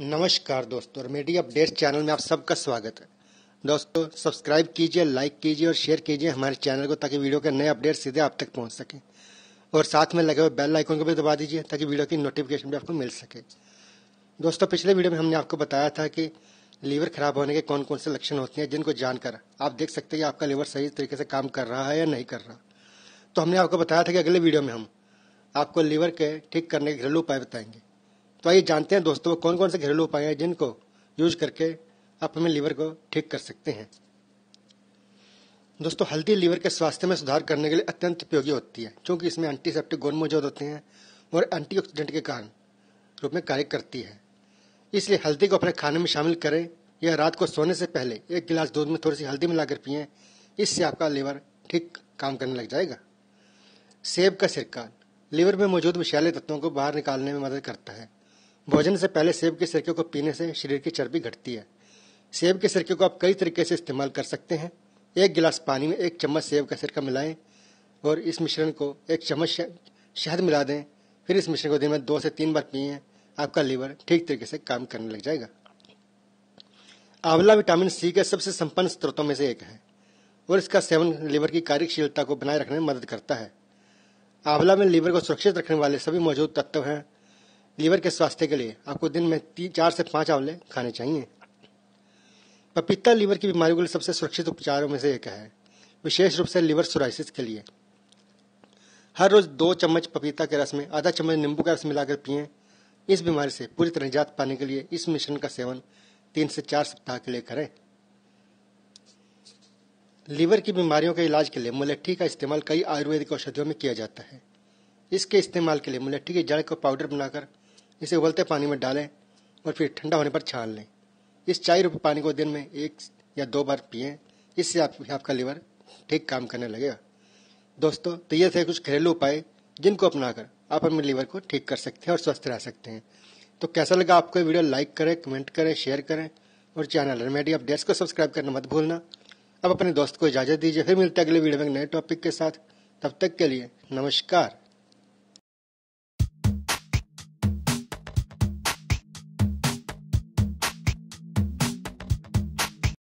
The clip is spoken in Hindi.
नमस्कार दोस्तों और मीडिया अपडेट चैनल में आप सबका स्वागत है दोस्तों सब्सक्राइब कीजिए लाइक कीजिए और शेयर कीजिए हमारे चैनल को ताकि वीडियो के नए अपडेट सीधे आप तक पहुंच सकें और साथ में लगे हुए बेल आइकन को भी दबा दीजिए ताकि वीडियो की नोटिफिकेशन भी आपको मिल सके दोस्तों पिछले वीडियो में हमने आपको बताया था कि लीवर खराब होने के कौन कौन से लक्षण होते हैं जिनको जानकर आप देख सकते हैं कि आपका लीवर सही तरीके से काम कर रहा है या नहीं कर रहा तो हमने आपको बताया था कि अगले वीडियो में हम आपको लीवर के ठीक करने के घरेलू उपाय बताएंगे तो आइए जानते हैं दोस्तों कौन कौन से घरेलू उपाय हैं जिनको यूज करके आप हमें लीवर को ठीक कर सकते हैं दोस्तों हल्दी लीवर के स्वास्थ्य में सुधार करने के लिए अत्यंत उपयोगी होती है क्योंकि इसमें एंटीसेप्टिक गुण मौजूद होते हैं और एंटीऑक्सीडेंट के कारण रूप में कार्य करती है इसलिए हल्दी को अपने खाने में शामिल करें या रात को सोने से पहले एक गिलास दूध में थोड़ी सी हल्दी मिलाकर पिए इससे आपका लीवर ठीक काम करने लग जाएगा सेब का सिरका लीवर में मौजूद विषैले तत्वों को बाहर निकालने में मदद करता है भोजन से पहले सेब के सिरके को पीने से शरीर की चर्बी घटती है सेब के सिरके को आप कई तरीके से इस्तेमाल कर सकते हैं एक गिलास पानी में एक चम्मच सेब का सिरका मिलाएं और इस मिश्रण को एक चम्मच शहद मिला दें फिर इस मिश्रण को दिन में दो से तीन बार पिए आपका लीवर ठीक तरीके से काम करने लग जाएगा आंवला विटामिन सी के सबसे संपन्न स्रोतों में से एक है और इसका सेवन लीवर की कार्यशीलता को बनाए रखने में मदद करता है आंवला में लीवर को सुरक्षित रखने वाले सभी मौजूद तत्व हैं लीवर के स्वास्थ्य के लिए आपको दिन में तीन चार से पांच आंवले खाने चाहिए पपीता लीवर की बीमारियों के लिए सबसे सुरक्षित उपचारों में से एक है विशेष रूप से लीवर सोराइसिस के लिए हर रोज दो चम्मच पपीता के रस में आधा चम्मच नींबू का रस मिलाकर पिए इस बीमारी से पूरी तरह निजात पाने के लिए इस मिश्रण का सेवन तीन से चार सप्ताह के लिए करें लीवर की बीमारियों के इलाज के लिए मुलेठी का इस्तेमाल कई आयुर्वेदिक औषधियों में किया जाता है इसके इस्तेमाल के लिए मुलेठी की जड़ को पाउडर बनाकर इसे उबलते पानी में डालें और फिर ठंडा होने पर छान लें इस चाय रूपी पानी को दिन में एक या दो बार पिए इससे आप, आपका लीवर ठीक काम करने लगेगा दोस्तों तो ये थे कुछ घरेलू उपाय जिनको अपनाकर आप अपने लीवर को ठीक कर सकते हैं और स्वस्थ रह सकते हैं तो कैसा लगा आपको वीडियो लाइक करें कमेंट करें शेयर करें और चैनल रेमेडी अपडेट्स को सब्सक्राइब करना मत भूलना अब अपने दोस्त को इजाज़त दीजिए फिर मिलते हैं अगले वीडियो में नए टॉपिक के साथ तब तक के लिए नमस्कार